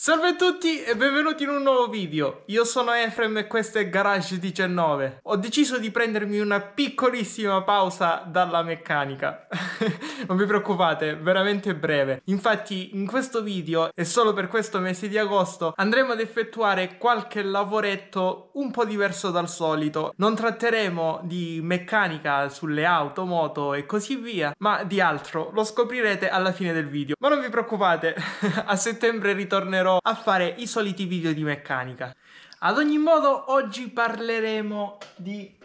Salve a tutti e benvenuti in un nuovo video. Io sono Efrem e questo è Garage 19. Ho deciso di prendermi una piccolissima pausa dalla meccanica. non vi preoccupate, veramente breve. Infatti in questo video e solo per questo mese di agosto andremo ad effettuare qualche lavoretto un po' diverso dal solito. Non tratteremo di meccanica sulle auto, moto e così via, ma di altro. Lo scoprirete alla fine del video. Ma non vi preoccupate, a settembre ritornerò dedicherò a fare i soliti video di meccanica. Ad ogni modo, oggi parleremo di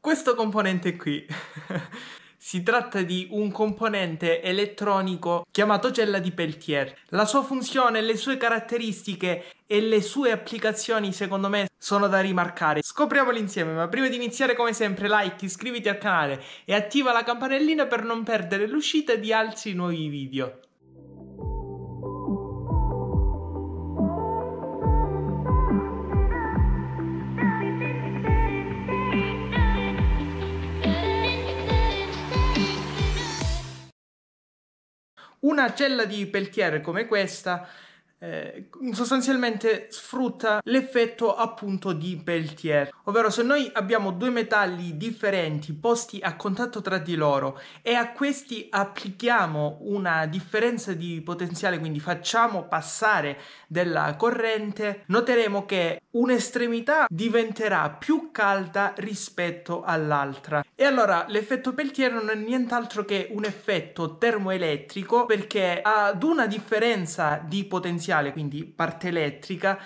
questo componente qui. Si tratta di un componente elettronico chiamato cella di Peltier. La sua funzione, le sue caratteristiche e le sue applicazioni secondo me sono da rimarcare. Scopriamolo insieme, ma prima di iniziare come sempre like, iscriviti al canale e attiva la campanellina per non perdere l'uscita di altri nuovi video. Una cella di peltiere come questa eh, sostanzialmente sfrutta l'effetto appunto di Peltier, ovvero se noi abbiamo due metalli differenti posti a contatto tra di loro e a questi applichiamo una differenza di potenziale, quindi facciamo passare della corrente, noteremo che un'estremità diventerà più calda rispetto all'altra. E allora l'effetto Peltier non è nient'altro che un effetto termoelettrico perché ad una differenza di potenziale materiale, quindi parte elettrica,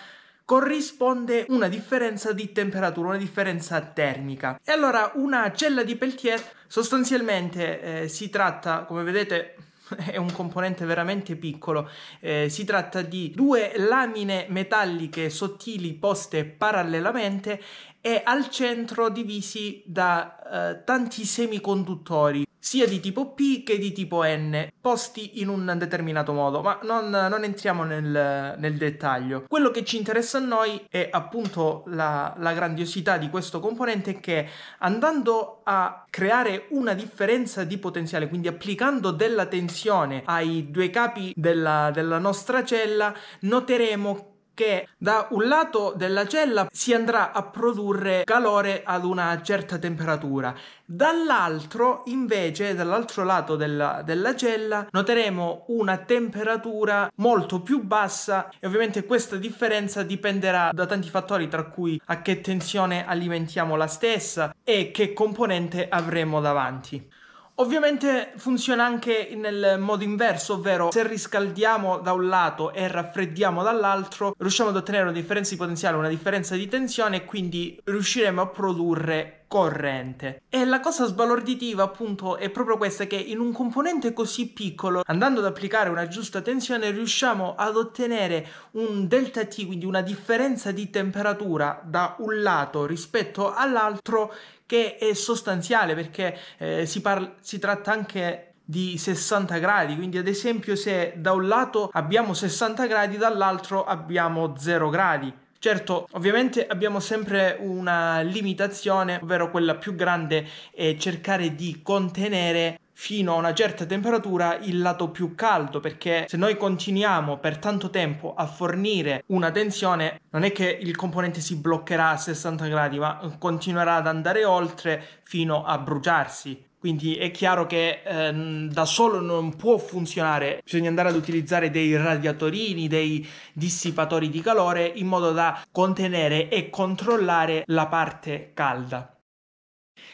corrisponde una differenza di temperatura, una differenza termica. E allora una cella di Peltier sostanzialmente eh, si tratta, come vedete, è un componente veramente piccolo. Eh, si tratta di due lamine metalliche sottili poste parallelamente e al centro divisi da eh, tanti semiconduttori sia di tipo P che di tipo N, posti in un determinato modo, ma non, non entriamo nel, nel, dettaglio. Quello che ci interessa a noi è appunto la, la grandiosità di questo componente che andando a creare una differenza di potenziale, quindi applicando della tensione ai due capi della, della nostra cella, noteremo che da un lato della cella si andrà a produrre calore ad una certa temperatura, dall'altro invece, dall'altro lato della, della cella, noteremo una temperatura molto più bassa e ovviamente questa differenza dipenderà da tanti fattori tra cui a che tensione alimentiamo la stessa e che componente avremo davanti. Ovviamente funziona anche nel modo inverso, ovvero se riscaldiamo da un lato e raffreddiamo dall'altro, riusciamo ad ottenere una differenza di potenziale, una differenza di tensione e quindi riusciremo a produrre corrente. E la cosa sbalorditiva appunto è proprio questa che in un componente così piccolo, andando ad applicare una giusta tensione, riusciamo ad ottenere un delta T, quindi una differenza di temperatura da un lato rispetto all'altro che è sostanziale perché eh, si, parla, si tratta anche di 60 gradi quindi ad esempio se da un lato abbiamo 60 gradi dall'altro abbiamo 0 gradi Certo, ovviamente abbiamo sempre una limitazione, ovvero quella più grande è cercare di contenere fino a una certa temperatura il lato più caldo perché se noi continuiamo per tanto tempo a fornire una tensione non è che il componente si bloccherà a 60 gradi ma continuerà ad andare oltre fino a bruciarsi quindi è chiaro che ehm, da solo non può funzionare, bisogna andare ad utilizzare dei radiatorini, dei dissipatori di calore in modo da contenere e controllare la parte calda.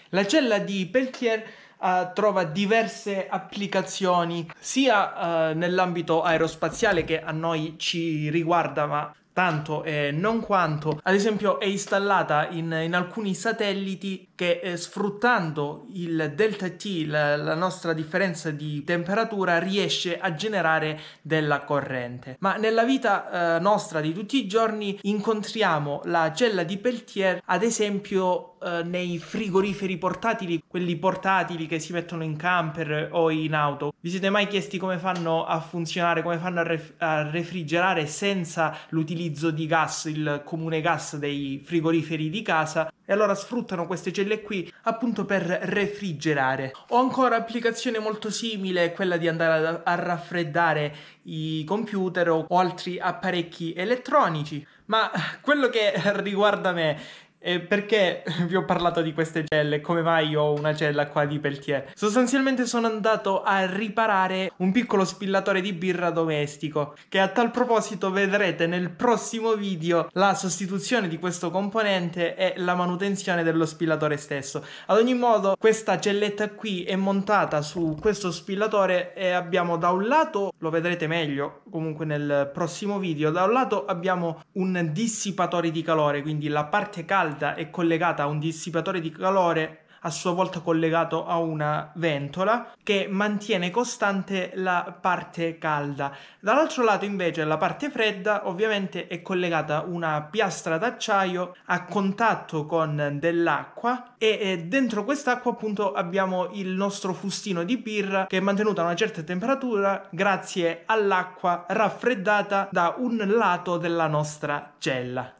La cella di Peltier Uh, trova diverse applicazioni sia uh, nell'ambito aerospaziale che a noi ci riguarda ma tanto e eh, non quanto. Ad esempio è installata in, in alcuni satelliti che eh, sfruttando il delta T, la, la, nostra differenza di temperatura, riesce a generare della corrente. Ma nella vita eh, nostra di tutti i giorni incontriamo la cella di Peltier, ad esempio eh, nei frigoriferi portatili, quelli portatili che si mettono in camper eh, o in auto. Vi siete mai chiesti come fanno a funzionare, come fanno a, ref- a refrigerare senza l'utilizzo l'utilizzo di gas, il comune gas dei frigoriferi di casa e allora sfruttano queste celle qui appunto per refrigerare. Ho ancora applicazione molto simile, quella di andare a, a raffreddare i computer o altri apparecchi elettronici, ma quello che riguarda me e perché vi ho parlato di queste gelle? Come mai io ho una gella qua di Peltier? Sostanzialmente sono andato a riparare un piccolo spillatore di birra domestico che a tal proposito vedrete nel prossimo video la sostituzione di questo componente e la manutenzione dello spillatore stesso. Ad ogni modo questa celletta qui è montata su questo spillatore e abbiamo da un lato, lo vedrete meglio, comunque nel prossimo video. Da un lato abbiamo un dissipatore di calore, quindi la parte calda è collegata a un dissipatore di calore a sua volta collegato a una ventola che mantiene costante la parte calda. Dall'altro lato invece la parte fredda ovviamente è collegata una piastra d'acciaio a contatto con dell'acqua e eh, dentro quest'acqua appunto abbiamo il nostro fustino di birra che è mantenuto a una certa temperatura grazie all'acqua raffreddata da un lato della nostra cella.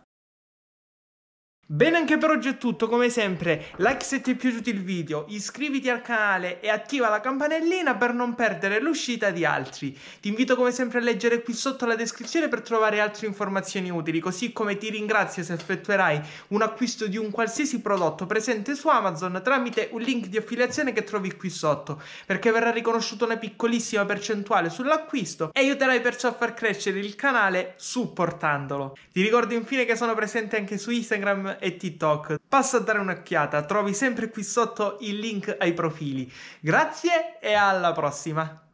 Bene anche per oggi è tutto, come sempre, like se ti è piaciuto il video, iscriviti al canale e attiva la campanellina per non perdere l'uscita di altri. Ti invito come sempre a leggere qui sotto la descrizione per trovare altre informazioni utili, così come ti ringrazio se effettuerai un acquisto di un qualsiasi prodotto presente su Amazon tramite un link di affiliazione che trovi qui sotto, perché verrà riconosciuta una piccolissima percentuale sull'acquisto e aiuterai perciò a far crescere il canale supportandolo. Ti ricordo infine che sono presente anche su Instagram e TikTok. Passa a dare un'occhiata, trovi sempre qui sotto il link ai profili. Grazie e alla prossima!